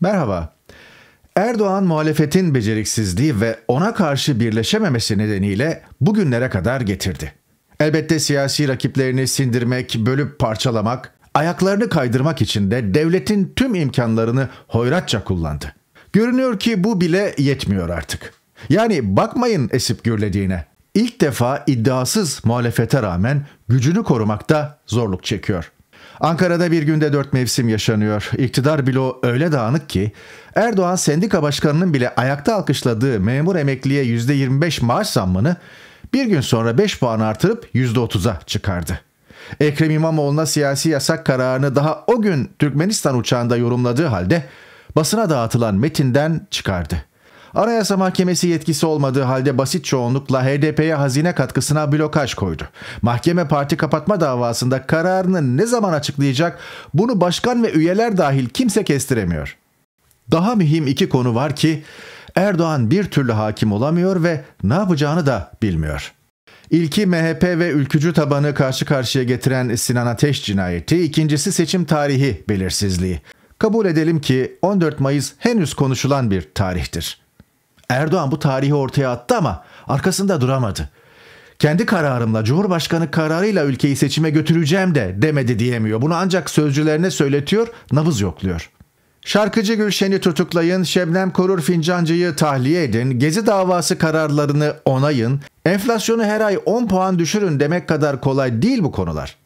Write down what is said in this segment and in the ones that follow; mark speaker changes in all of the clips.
Speaker 1: Merhaba. Erdoğan muhalefetin beceriksizliği ve ona karşı birleşememesi nedeniyle bugünlere kadar getirdi. Elbette siyasi rakiplerini sindirmek, bölüp parçalamak, ayaklarını kaydırmak için de devletin tüm imkanlarını hoyratça kullandı. Görünüyor ki bu bile yetmiyor artık. Yani bakmayın esip gürlediğine. İlk defa iddiasız muhalefete rağmen gücünü korumakta zorluk çekiyor.'' Ankara'da bir günde dört mevsim yaşanıyor. İktidar bilo öyle dağınık ki Erdoğan sendika başkanının bile ayakta alkışladığı memur emekliye %25 maaş zammını bir gün sonra 5 puan artırıp yüzde %30'a çıkardı. Ekrem İmamoğlu'na siyasi yasak kararını daha o gün Türkmenistan uçağında yorumladığı halde basına dağıtılan metinden çıkardı. Anayasa Mahkemesi yetkisi olmadığı halde basit çoğunlukla HDP'ye hazine katkısına blokaj koydu. Mahkeme parti kapatma davasında kararını ne zaman açıklayacak bunu başkan ve üyeler dahil kimse kestiremiyor. Daha mühim iki konu var ki Erdoğan bir türlü hakim olamıyor ve ne yapacağını da bilmiyor.'' İlki MHP ve ülkücü tabanı karşı karşıya getiren Sinan Ateş cinayeti, ikincisi seçim tarihi belirsizliği. Kabul edelim ki 14 Mayıs henüz konuşulan bir tarihtir. Erdoğan bu tarihi ortaya attı ama arkasında duramadı. Kendi kararımla, Cumhurbaşkanı kararıyla ülkeyi seçime götüreceğim de demedi diyemiyor. Bunu ancak sözcülerine söyletiyor, nabız yokluyor. Şarkıcı Gülşen'i tutuklayın, Şebnem Korur Fincancı'yı tahliye edin, Gezi davası kararlarını onayın, enflasyonu her ay 10 puan düşürün demek kadar kolay değil bu konular.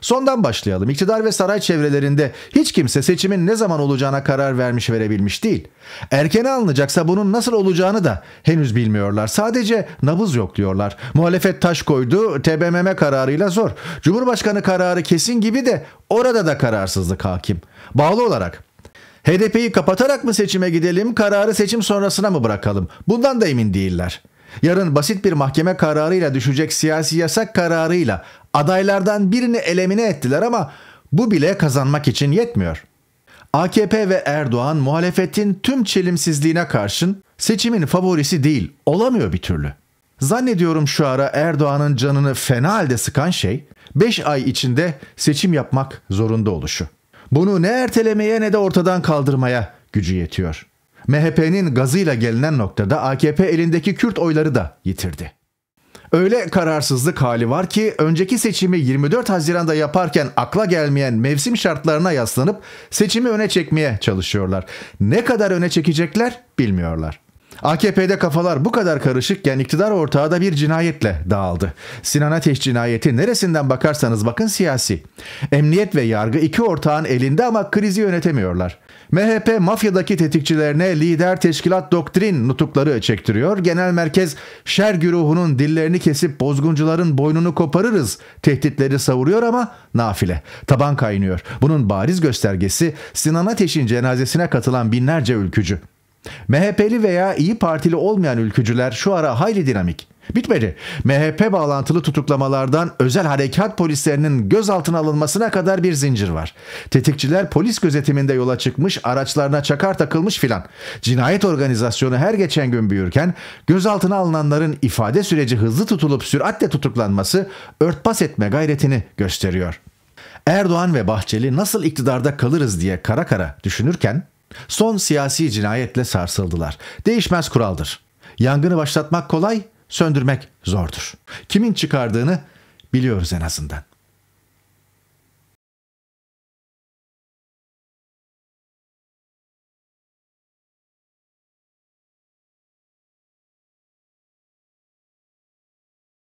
Speaker 1: Sondan başlayalım. İktidar ve saray çevrelerinde hiç kimse seçimin ne zaman olacağına karar vermiş verebilmiş değil. Erkene alınacaksa bunun nasıl olacağını da henüz bilmiyorlar. Sadece nabız yok diyorlar. Muhalefet taş koydu, TBMM kararıyla zor. Cumhurbaşkanı kararı kesin gibi de orada da kararsızlık hakim. Bağlı olarak HDP'yi kapatarak mı seçime gidelim, kararı seçim sonrasına mı bırakalım? Bundan da emin değiller.'' yarın basit bir mahkeme kararıyla düşecek siyasi yasak kararıyla adaylardan birini elemine ettiler ama bu bile kazanmak için yetmiyor. AKP ve Erdoğan muhalefetin tüm çelimsizliğine karşın seçimin favorisi değil, olamıyor bir türlü. Zannediyorum şu ara Erdoğan'ın canını fena halde sıkan şey 5 ay içinde seçim yapmak zorunda oluşu. Bunu ne ertelemeye ne de ortadan kaldırmaya gücü yetiyor.'' MHP'nin gazıyla gelinen noktada AKP elindeki Kürt oyları da yitirdi. Öyle kararsızlık hali var ki önceki seçimi 24 Haziran'da yaparken akla gelmeyen mevsim şartlarına yaslanıp seçimi öne çekmeye çalışıyorlar. Ne kadar öne çekecekler bilmiyorlar. AKP'de kafalar bu kadar karışıkken iktidar ortağı da bir cinayetle dağıldı. Sinan Ateş cinayeti neresinden bakarsanız bakın siyasi. Emniyet ve yargı iki ortağın elinde ama krizi yönetemiyorlar. MHP mafyadaki tetikçilerine lider teşkilat doktrin nutukları çektiriyor. Genel merkez şer güruhunun dillerini kesip bozguncuların boynunu koparırız tehditleri savuruyor ama nafile. Taban kaynıyor. Bunun bariz göstergesi Sinan Ateş'in cenazesine katılan binlerce ülkücü. MHP'li veya İyi Partili olmayan ülkücüler şu ara hayli dinamik. Bitmedi. MHP bağlantılı tutuklamalardan özel harekat polislerinin gözaltına alınmasına kadar bir zincir var. Tetikçiler polis gözetiminde yola çıkmış, araçlarına çakar takılmış filan. Cinayet organizasyonu her geçen gün büyürken gözaltına alınanların ifade süreci hızlı tutulup süratle tutuklanması örtbas etme gayretini gösteriyor. Erdoğan ve Bahçeli nasıl iktidarda kalırız diye kara kara düşünürken Son siyasi cinayetle sarsıldılar. Değişmez kuraldır. Yangını başlatmak kolay, söndürmek zordur. Kimin çıkardığını biliyoruz en azından.